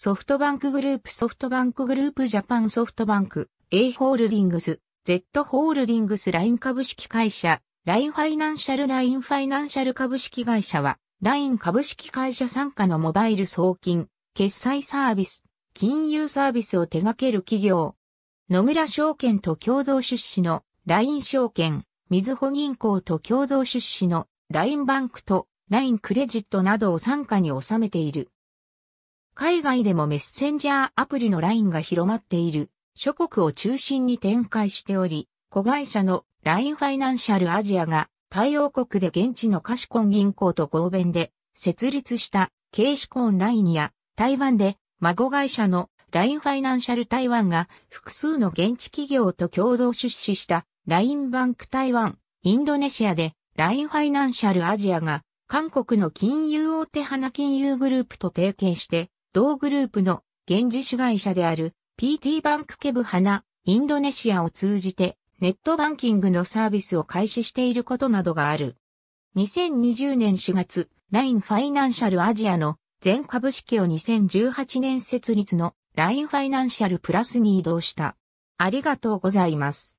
ソフトバンクグループソフトバンクグループジャパンソフトバンク A ホールディングス Z ホールディングス LINE 株式会社 LINE ファイナンシャル LINE ファイナンシャル株式会社は LINE 株式会社傘下のモバイル送金決済サービス金融サービスを手掛ける企業野村証券と共同出資の LINE 証券みずほ銀行と共同出資の LINE バンクと LINE クレジットなどを傘下に収めている。海外でもメッセンジャーアプリの LINE が広まっている諸国を中心に展開しており、子会社の LINE ファイナンシャルアジアが対応国で現地のカシコン銀行と合弁で設立したケイシコン LINE や台湾で孫会社の LINE ファイナンシャル台湾が複数の現地企業と共同出資した LINE バンク台湾、インドネシアで LINE ファイナンシャルアジアが韓国の金融大手花金融グループと提携して同グループの現地主会者である PT バンクケブハナ、インドネシアを通じてネットバンキングのサービスを開始していることなどがある。2020年4月、LINE ファイナンシャルアジアの全株式を2018年設立の LINE ファイナンシャルプラスに移動した。ありがとうございます。